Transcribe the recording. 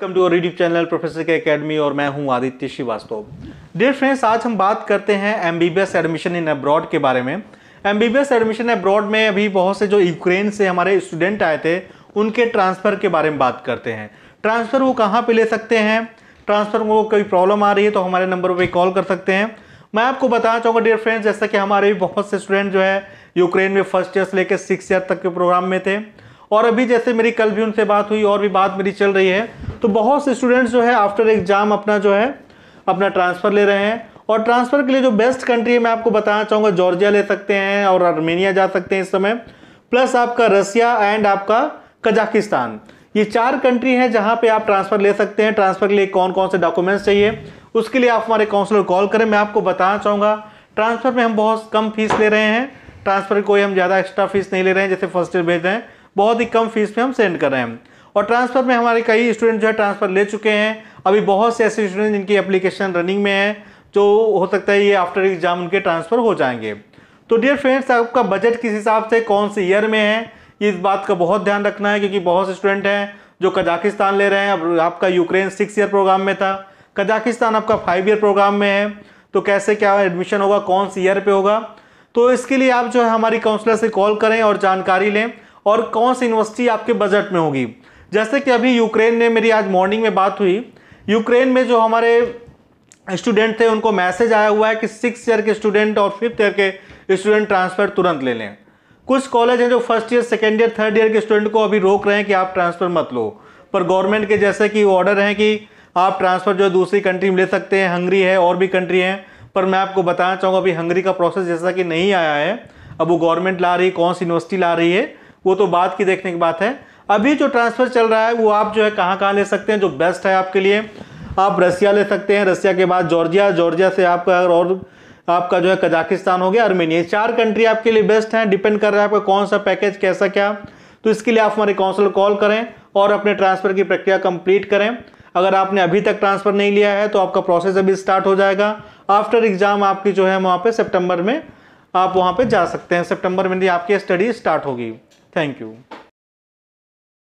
welcome to YouTube channel professor के academy और मैं हूं आदित्य श्रीवास्तव डियर फ्रेंड्स आज हम बात करते हैं एमबीबीएस एडमिशन इन अब्रॉड के बारे में एमबीबीएस एडमिशन अब्रॉड में अभी बहुत से जो यूक्रेन से हमारे स्टूडेंट आए थे उनके ट्रांसफ़र के बारे में बात करते हैं ट्रांसफ़र वो कहाँ पर ले सकते हैं ट्रांसफ़र को कोई प्रॉब्लम आ रही है तो हमारे नंबर पर कॉल कर सकते हैं मैं आपको बताना चाहूँगा डियर फ्रेंड्स जैसा कि हमारे भी बहुत से स्टूडेंट जो है यूक्रेन में फर्स्ट ईयर से लेकर सिक्स ईयर तक के प्रोग्राम में थे और अभी जैसे मेरी कल भी उनसे बात हुई और भी बात मेरी चल रही है तो बहुत से स्टूडेंट्स जो है आफ्टर एग्जाम अपना जो है अपना ट्रांसफ़र ले रहे हैं और ट्रांसफ़र के लिए जो बेस्ट कंट्री है मैं आपको बताना चाहूँगा जॉर्जिया ले सकते हैं और आर्मेनिया जा सकते हैं इस समय प्लस आपका रसिया एंड आपका कजाकिस्तान ये चार कंट्री हैं जहाँ पे आप ट्रांसफ़र ले सकते हैं ट्रांसफ़र के लिए कौन कौन से डॉक्यूमेंट्स चाहिए उसके लिए आप हमारे काउंसलर कॉल करें मैं आपको बताना चाहूँगा ट्रांसफ़र में हम बहुत कम फीस ले रहे हैं ट्रांसफ़र कोई हम ज़्यादा एक्स्ट्रा फीस नहीं ले रहे हैं जैसे फर्स्ट ईयर भेज रहे हैं बहुत ही कम फीस पे हम सेंड कर रहे हैं और ट्रांसफ़र में हमारे कई स्टूडेंट जो है ट्रांसफ़र ले चुके हैं अभी बहुत से ऐसे स्टूडेंट जिनकी एप्लीकेशन रनिंग में है जो हो सकता है ये आफ्टर एग्ज़ाम उनके ट्रांसफ़र हो जाएंगे तो डियर फ्रेंड्स आपका बजट किस हिसाब से कौन से ईयर में है इस बात का बहुत ध्यान रखना है क्योंकि बहुत से स्टूडेंट हैं जो कजाकिस्तान ले रहे हैं अब आपका यूक्रेन सिक्स ईयर प्रोग्राम में था कजाकिस्तान आपका फाइव ईयर प्रोग्राम में है तो कैसे क्या एडमिशन होगा कौन से ईयर पे होगा तो इसके लिए आप जो है हमारी काउंसलर से कॉल करें और जानकारी लें और कौन सी यूनिवर्सिटी आपके बजट में होगी जैसे कि अभी यूक्रेन ने मेरी आज मॉर्निंग में बात हुई यूक्रेन में जो हमारे स्टूडेंट थे उनको मैसेज आया हुआ है कि सिक्स ईयर के स्टूडेंट और फिफ्थ ईयर के स्टूडेंट ट्रांसफ़र तुरंत ले लें कुछ कॉलेज हैं जो first year second year third year के स्टूडेंट को अभी रोक रहे हैं कि आप ट्रांसफ़र मत लो पर गवर्नमेंट के जैसे कि ऑर्डर हैं कि आप ट्रांसफ़र जो दूसरी कंट्री में ले सकते हैं हंगरी है और भी कंट्री हैं पर मैं आपको बताना चाहूँगा अभी हंगरी का प्रोसेस जैसा कि नहीं आया है अब वो गवर्नमेंट ला रही है कौन सी यूनिवर्सिटी ला रही है वो तो बात की देखने की बात है अभी जो ट्रांसफ़र चल रहा है वो आप जो है कहाँ कहाँ ले सकते हैं जो बेस्ट है आपके लिए आप रसिया ले सकते हैं रसिया के बाद जॉर्जिया जॉर्जिया से आपका अगर और आपका जो है कजाकिस्तान हो गया आर्मेनिया चार कंट्री आपके लिए बेस्ट हैं डिपेंड कर रहा है आपका कौन सा पैकेज कैसा क्या तो इसके लिए आप हमारे काउंसिल कॉल करें और अपने ट्रांसफ़र की प्रक्रिया कंप्लीट करें अगर आपने अभी तक ट्रांसफ़र नहीं लिया है तो आपका प्रोसेस अभी स्टार्ट हो जाएगा आफ्टर एग्ज़ाम आपकी जो है वहाँ पर सेप्टेम्बर में आप वहाँ पर जा सकते हैं सेप्टेम्बर में आपकी स्टडी स्टार्ट होगी थैंक यू